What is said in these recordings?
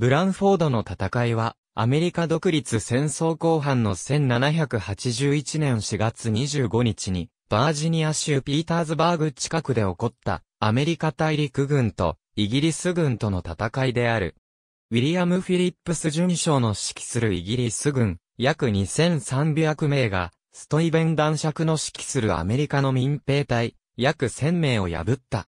ブランフォードの戦いは、アメリカ独立戦争後半の1781年4月25日に、バージニア州ピーターズバーグ近くで起こったアメリカ大陸軍とイギリス軍との戦いである。ウィリアム・フィリップス准将の指揮するイギリス軍約2300名がストイベン男爵の指揮するアメリカの民兵隊約1000名を破った。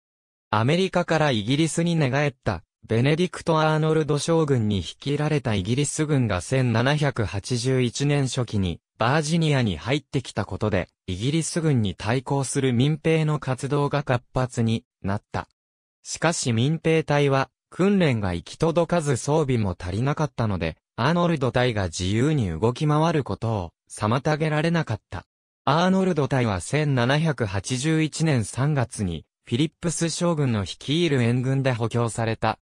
アメリカからイギリスに寝返ったベネディクト・アーノルド将軍に率いられたイギリス軍が1781年初期にバージニアに入ってきたことで、イギリス軍に対抗する民兵の活動が活発になった。しかし民兵隊は、訓練が行き届かず装備も足りなかったので、アーノルド隊が自由に動き回ることを妨げられなかった。アーノルド隊は1781年3月に、フィリップス将軍の率いる援軍で補強された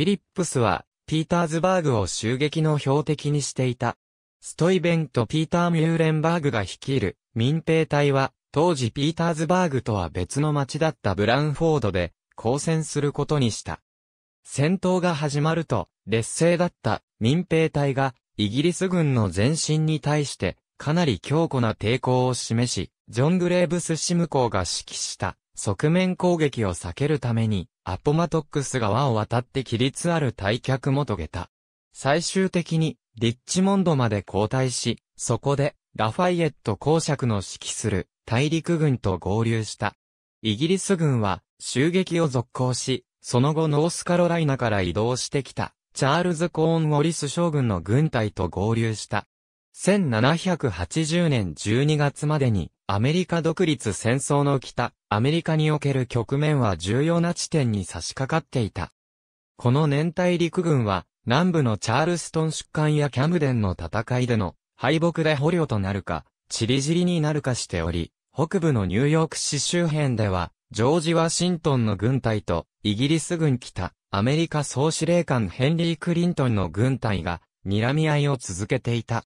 フィリップスは、ピーターズバーグを襲撃の標的にしていた。ストイベント・ピーター・ミューレンバーグが率いる民兵隊は、当時ピーターズバーグとは別の町だったブラウンフォードで、交戦することにした。戦闘が始まると、劣勢だった民兵隊が、イギリス軍の前進に対して、かなり強固な抵抗を示し、ジョン・グレーブス・シムコーが指揮した。側面攻撃を避けるために、アポマトックス川を渡って規律ある退却も遂げた。最終的に、リッチモンドまで後退し、そこで、ラファイエット公爵の指揮する大陸軍と合流した。イギリス軍は、襲撃を続行し、その後ノースカロライナから移動してきた、チャールズ・コーン・ウォリス将軍の軍隊と合流した。1780年12月までに、アメリカ独立戦争の北、アメリカにおける局面は重要な地点に差し掛かっていた。この年代陸軍は、南部のチャールストン出艦やキャムデンの戦いでの敗北で捕虜となるか、チリジリになるかしており、北部のニューヨーク市周辺では、ジョージ・ワシントンの軍隊と、イギリス軍北、アメリカ総司令官ヘンリー・クリントンの軍隊が、睨み合いを続けていた。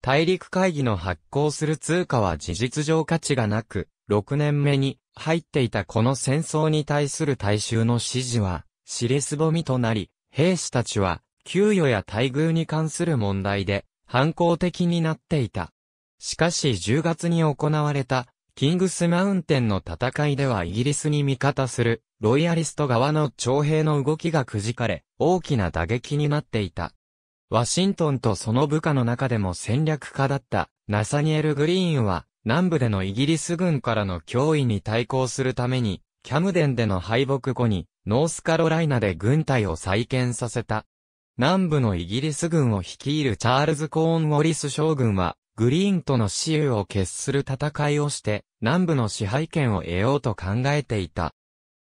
大陸会議の発行する通貨は事実上価値がなく、6年目に入っていたこの戦争に対する大衆の支持は、尻すぼみとなり、兵士たちは、給与や待遇に関する問題で、反抗的になっていた。しかし10月に行われた、キングスマウンテンの戦いではイギリスに味方する、ロイヤリスト側の徴兵の動きがくじかれ、大きな打撃になっていた。ワシントンとその部下の中でも戦略家だったナサニエル・グリーンは南部でのイギリス軍からの脅威に対抗するためにキャムデンでの敗北後にノースカロライナで軍隊を再建させた。南部のイギリス軍を率いるチャールズ・コーン・ウォリス将軍はグリーンとの私有を決する戦いをして南部の支配権を得ようと考えていた。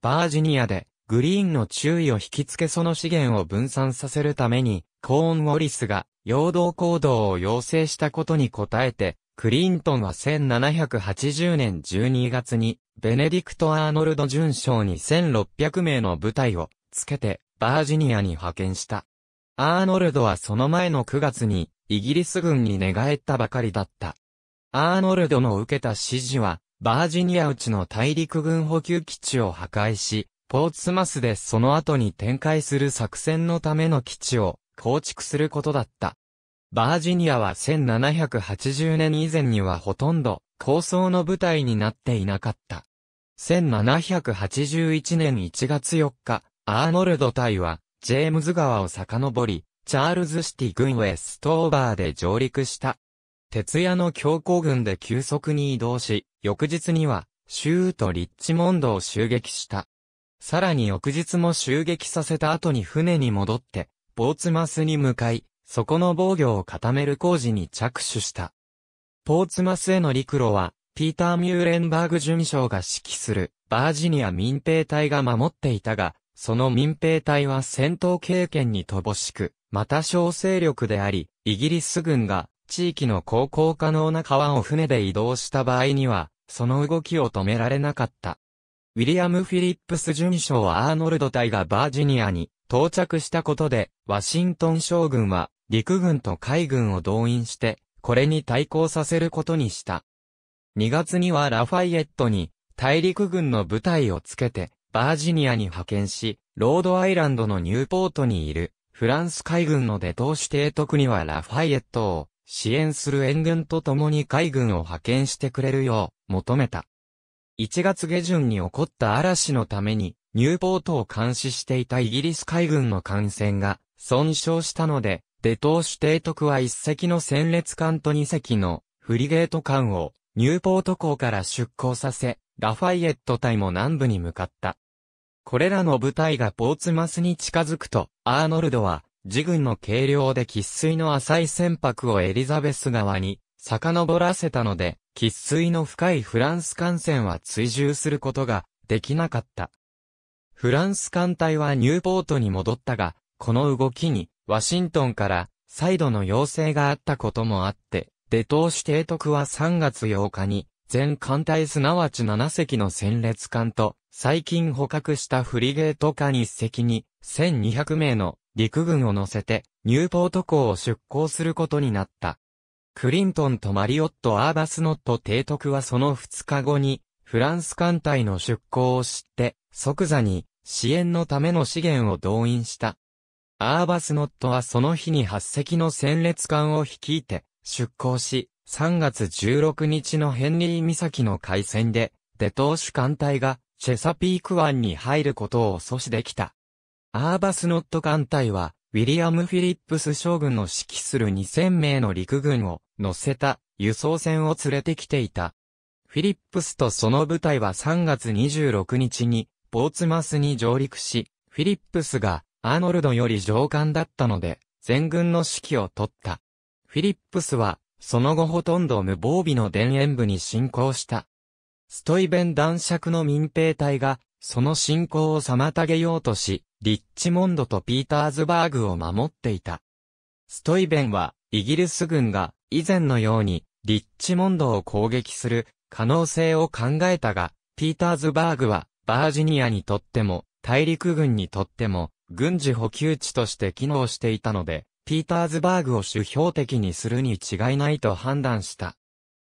バージニアでグリーンの注意を引きつけその資源を分散させるためにコーンウォリスが、陽動行動を要請したことに応えて、クリントンは1780年12月に、ベネディクト・アーノルド准将に1600名の部隊を、つけて、バージニアに派遣した。アーノルドはその前の9月に、イギリス軍に寝返ったばかりだった。アーノルドの受けた指示は、バージニア内の大陸軍補給基地を破壊し、ポーツマスでその後に展開する作戦のための基地を構築することだった。バージニアは1780年以前にはほとんど構想の舞台になっていなかった。1781年1月4日、アーノルド隊は、ジェームズ川を遡り、チャールズシティ軍ウェストーバーで上陸した。徹夜の強行軍で急速に移動し、翌日には、州都リッチモンドを襲撃した。さらに翌日も襲撃させた後に船に戻って、ポーツマスに向かい、そこの防御を固める工事に着手した。ポーツマスへの陸路は、ピーター・ミューレンバーグ准将が指揮する、バージニア民兵隊が守っていたが、その民兵隊は戦闘経験に乏しく、また小勢力であり、イギリス軍が地域の航行可能な川を船で移動した場合には、その動きを止められなかった。ウィリアム・フィリップス准将はアーノルド隊がバージニアに到着したことで、ワシントン将軍は、陸軍と海軍を動員して、これに対抗させることにした。2月にはラファイエットに、大陸軍の部隊をつけて、バージニアに派遣し、ロードアイランドのニューポートにいる、フランス海軍の出頭指定特にはラファイエットを支援する援軍と共に海軍を派遣してくれるよう求めた。1月下旬に起こった嵐のためにニューポートを監視していたイギリス海軍の艦船が損傷したので、デトーシュ提督は1隻の戦列艦と2隻のフリゲート艦をニューポート港から出港させ、ラファイエット隊も南部に向かった。これらの部隊がポーツマスに近づくと、アーノルドは、自軍の軽量で喫水の浅い船舶をエリザベス側に遡らせたので、喫水の深いフランス艦船は追従することができなかった。フランス艦隊はニューポートに戻ったが、この動きに、ワシントンから再度の要請があったこともあって、出頭ュ定徳は3月8日に、全艦隊すなわち7隻の戦列艦と、最近捕獲したフリゲート艦1隻に、1200名の陸軍を乗せて、ニューポート港を出港することになった。クリントンとマリオット・アーバスノット提督はその2日後に、フランス艦隊の出港を知って、即座に支援のための資源を動員した。アーバスノットはその日に8隻の戦列艦を率いて出港し、3月16日のヘンリー岬の海戦で、デトーシュ艦隊がチェサピーク湾に入ることを阻止できた。アーバスノット艦隊は、ウィリアム・フィリップス将軍の指揮する2000名の陸軍を乗せた輸送船を連れてきていた。フィリップスとその部隊は3月26日にポーツマスに上陸し、フィリップスがアーノルドより上官だったので、全軍の指揮を取った。フィリップスは、その後ほとんど無防備の田園部に侵攻した。ストイベン男爵の民兵隊が、その侵攻を妨げようとし、リッチモンドとピーターズバーグを守っていた。ストイベンは、イギリス軍が、以前のように、リッチモンドを攻撃する、可能性を考えたが、ピーターズバーグは、バージニアにとっても、大陸軍にとっても、軍事補給地として機能していたので、ピーターズバーグを主標的にするに違いないと判断した。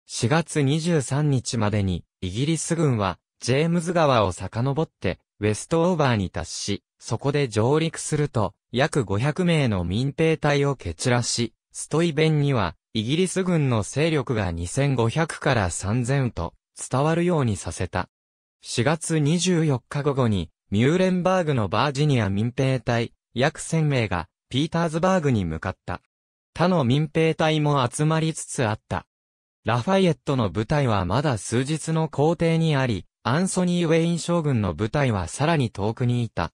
4月23日までに、イギリス軍は、ジェームズ川を遡って、ウェストオーバーに達し、そこで上陸すると、約500名の民兵隊を蹴散らし、ストイベンには、イギリス軍の勢力が2500から3000と、伝わるようにさせた。4月24日午後に、ミューレンバーグのバージニア民兵隊、約1000名が、ピーターズバーグに向かった。他の民兵隊も集まりつつあった。ラファイエットの部隊はまだ数日の皇帝にあり、アンソニー・ウェイン将軍の部隊はさらに遠くにいた。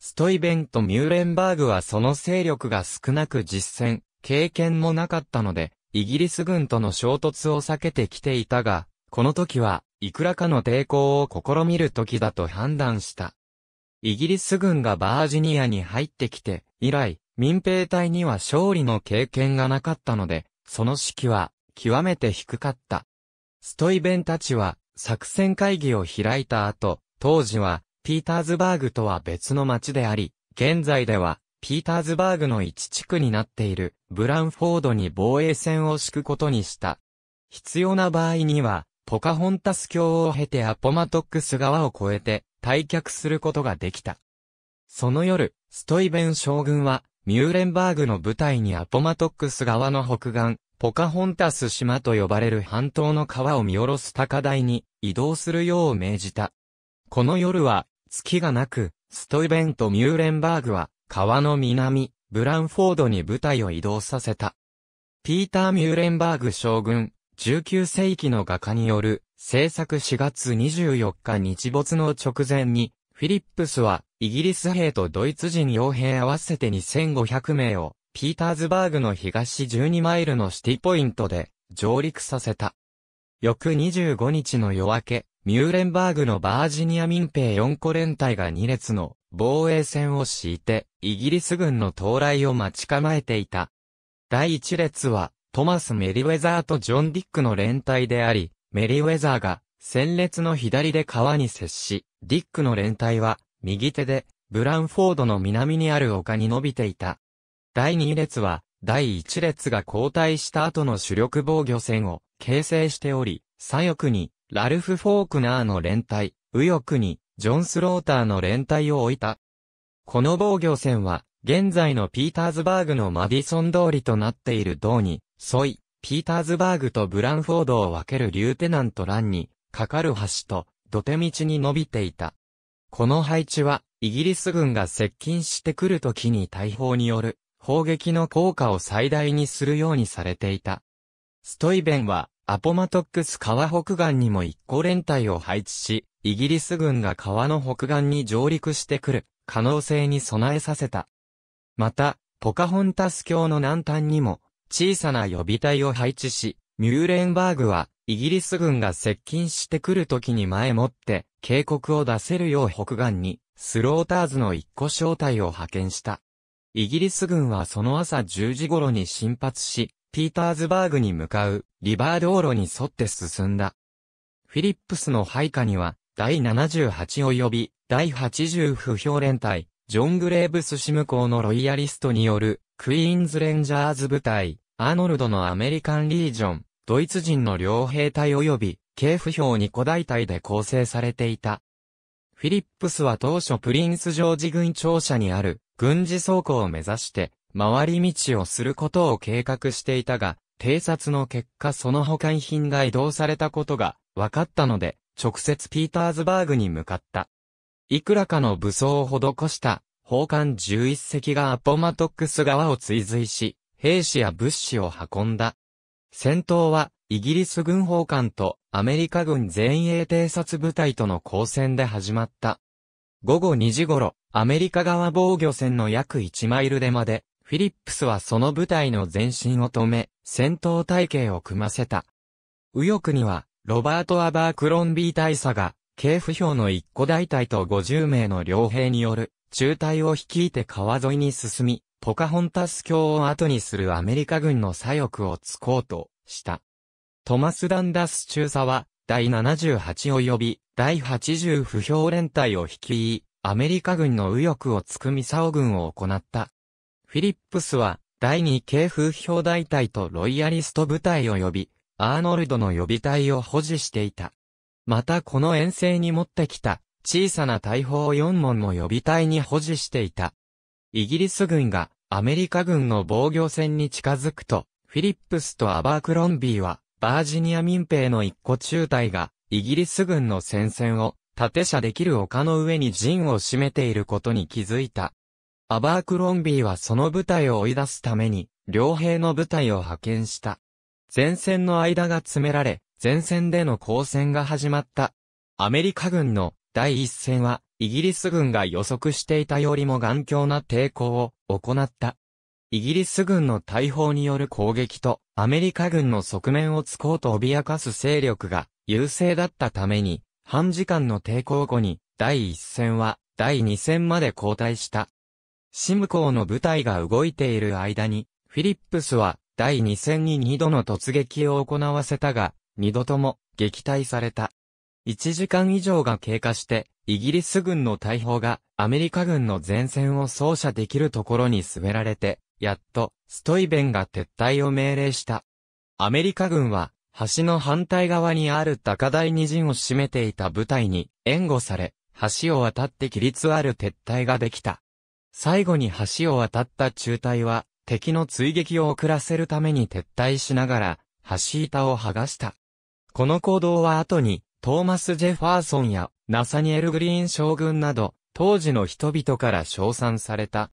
ストイベンとミューレンバーグはその勢力が少なく実戦、経験もなかったので、イギリス軍との衝突を避けてきていたが、この時はいくらかの抵抗を試みる時だと判断した。イギリス軍がバージニアに入ってきて、以来、民兵隊には勝利の経験がなかったので、その士気は、極めて低かった。ストイベンたちは、作戦会議を開いた後、当時は、ピーターズバーグとは別の町であり、現在では、ピーターズバーグの一地区になっている、ブランフォードに防衛線を敷くことにした。必要な場合には、ポカホンタス橋を経てアポマトックス川を越えて、退却することができた。その夜、ストイベン将軍は、ミューレンバーグの舞台にアポマトックス川の北岸、ポカホンタス島と呼ばれる半島の川を見下ろす高台に移動するよう命じた。この夜は、月がなく、ストイベンとミューレンバーグは、川の南、ブランフォードに部隊を移動させた。ピーター・ミューレンバーグ将軍、19世紀の画家による制作4月24日日没の直前に、フィリップスはイギリス兵とドイツ人傭兵合わせて2500名をピーターズバーグの東12マイルのシティポイントで上陸させた。翌25日の夜明け、ミューレンバーグのバージニア民兵4個連隊が2列の防衛線を敷いて、イギリス軍の到来を待ち構えていた。第1列は、トマス・メリウェザーとジョン・ディックの連帯であり、メリウェザーが戦列の左で川に接し、ディックの連帯は右手でブランフォードの南にある丘に伸びていた。第2列は第1列が交代した後の主力防御線を形成しており、左翼にラルフ・フォークナーの連帯、右翼にジョン・スローターの連帯を置いた。この防御線は現在のピーターズバーグのマディソン通りとなっている道にソイ、ピーターズバーグとブランフォードを分けるリューテナントランに、かかる橋と、土手道に伸びていた。この配置は、イギリス軍が接近してくるときに大砲による、砲撃の効果を最大にするようにされていた。ストイベンは、アポマトックス川北岸にも一個連隊を配置し、イギリス軍が川の北岸に上陸してくる可能性に備えさせた。また、ポカホンタス橋の南端にも小さな予備隊を配置し、ミューレンバーグは、イギリス軍が接近してくる時に前もって、警告を出せるよう北岸に、スローターズの一個小隊を派遣した。イギリス軍はその朝10時頃に進発し、ピーターズバーグに向かう、リバー道路に沿って進んだ。フィリップスの配下には、第78及び、第80不評連隊、ジョン・グレーブス・シム校のロイヤリストによる、クイーンズレンジャーズ部隊、アーノルドのアメリカンリージョン、ドイツ人の両兵隊及び、警府兵に個大隊で構成されていた。フィリップスは当初プリンスジョージ軍庁舎にある軍事倉庫を目指して回り道をすることを計画していたが、偵察の結果その保管品が移動されたことが分かったので、直接ピーターズバーグに向かった。いくらかの武装を施した砲艦11隻がアポマトックス側を追随し、兵士や物資を運んだ。戦闘は、イギリス軍砲艦とアメリカ軍前衛偵察部隊との交戦で始まった。午後2時頃、アメリカ側防御線の約1マイルでまで、フィリップスはその部隊の前進を止め、戦闘体系を組ませた。右翼には、ロバート・アバークロンビー大佐が、警府表の一個大隊と50名の両兵による中隊を率いて川沿いに進み、ポカホンタス橋を後にするアメリカ軍の左翼を突こうとした。トマス・ダンダス中佐は、第78及び、第80不評連隊を率い、アメリカ軍の右翼を突くミサオ軍を行った。フィリップスは、第2系風評大隊とロイヤリスト部隊を呼び、アーノルドの予備隊を保持していた。またこの遠征に持ってきた、小さな大砲を4門も予備隊に保持していた。イギリス軍がアメリカ軍の防御線に近づくと、フィリップスとアバークロンビーは、バージニア民兵の一個中隊が、イギリス軍の戦線を、縦射できる丘の上に陣を占めていることに気づいた。アバークロンビーはその部隊を追い出すために、両兵の部隊を派遣した。前線の間が詰められ、前線での交戦が始まった。アメリカ軍の第一戦は、イギリス軍が予測していたよりも頑強な抵抗を行った。イギリス軍の大砲による攻撃と、アメリカ軍の側面を突こうと脅かす勢力が優勢だったために、半時間の抵抗後に、第一戦は、第二戦まで後退した。シムコーの部隊が動いている間に、フィリップスは、第二戦に二度の突撃を行わせたが、二度とも撃退された。1時間以上が経過して、イギリス軍の大砲がアメリカ軍の前線を走射できるところに滑られて、やっとストイベンが撤退を命令した。アメリカ軍は橋の反対側にある高台に陣を占めていた部隊に援護され、橋を渡って規律ある撤退ができた。最後に橋を渡った中隊は敵の追撃を遅らせるために撤退しながら橋板を剥がした。この行動は後にトーマス・ジェファーソンやナサニエル・グリーン将軍など、当時の人々から称賛された。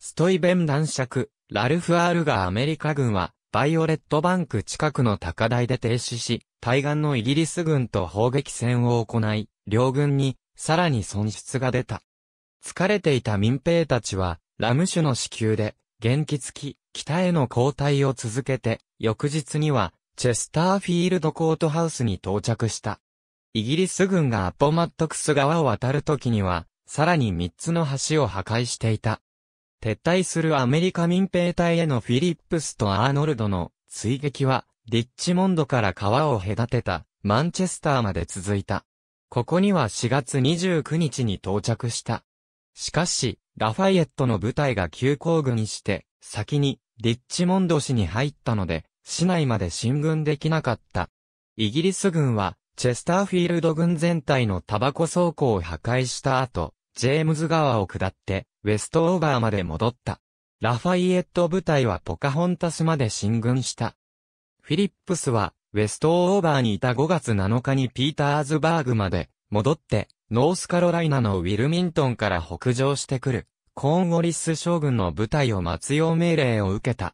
ストイベン男爵、ラルフ・アールがアメリカ軍は、バイオレットバンク近くの高台で停止し、対岸のイギリス軍と砲撃戦を行い、両軍に、さらに損失が出た。疲れていた民兵たちは、ラム酒の支給で、元気付き、北への交代を続けて、翌日には、チェスターフィールドコートハウスに到着した。イギリス軍がアポマットクス川を渡る時には、さらに3つの橋を破壊していた。撤退するアメリカ民兵隊へのフィリップスとアーノルドの追撃は、リッチモンドから川を隔てたマンチェスターまで続いた。ここには4月29日に到着した。しかし、ラファイエットの部隊が急行軍にして、先にリッチモンド市に入ったので、市内まで進軍できなかった。イギリス軍は、チェスターフィールド軍全体のタバコ倉庫を破壊した後、ジェームズ川を下って、ウェストオーバーまで戻った。ラファイエット部隊はポカホンタスまで進軍した。フィリップスは、ウェストオーバーにいた5月7日にピーターズバーグまで、戻って、ノースカロライナのウィルミントンから北上してくる、コーンウォリス将軍の部隊を待つよう命令を受けた。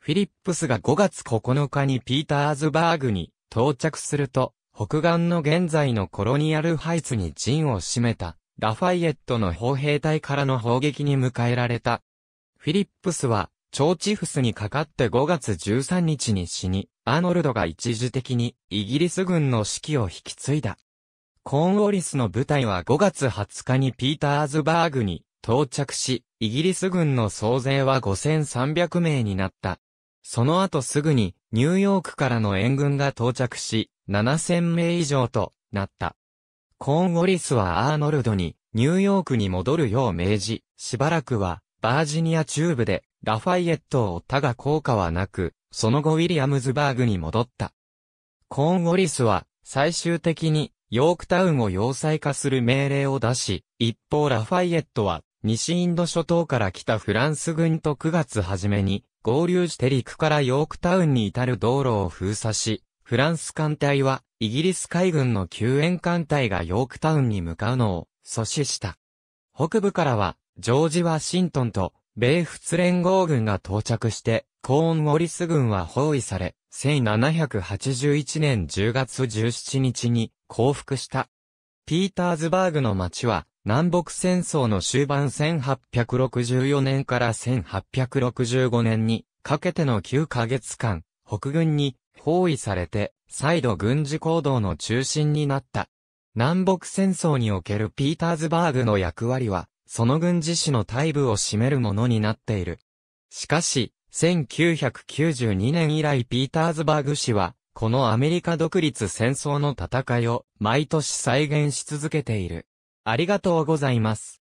フィリップスが5月9日にピーターズバーグに到着すると、北岸の現在のコロニアルハイツに陣を占めた、ラファイエットの砲兵隊からの砲撃に迎えられた。フィリップスは、チョーチフスにかかって5月13日に死に、アーノルドが一時的にイギリス軍の指揮を引き継いだ。コーンウォリスの部隊は5月20日にピーターズバーグに到着し、イギリス軍の総勢は5300名になった。その後すぐにニューヨークからの援軍が到着し、7000名以上となった。コーンウォリスはアーノルドにニューヨークに戻るよう命じ、しばらくはバージニア中部でラファイエットを追ったが効果はなく、その後ウィリアムズバーグに戻った。コーンウォリスは最終的にヨークタウンを要塞化する命令を出し、一方ラファイエットは西インド諸島から来たフランス軍と9月初めに合流して陸からヨークタウンに至る道路を封鎖し、フランス艦隊は、イギリス海軍の救援艦隊がヨークタウンに向かうのを阻止した。北部からは、ジョージ・ワシントンと、米仏連合軍が到着して、コーンウォリス軍は包囲され、1781年10月17日に降伏した。ピーターズバーグの町は、南北戦争の終盤1864年から1865年にかけての9ヶ月間、北軍に包囲されて、再度軍事行動の中心になった。南北戦争におけるピーターズバーグの役割は、その軍事史の大部を占めるものになっている。しかし、1992年以来ピーターズバーグ氏は、このアメリカ独立戦争の戦いを毎年再現し続けている。ありがとうございます。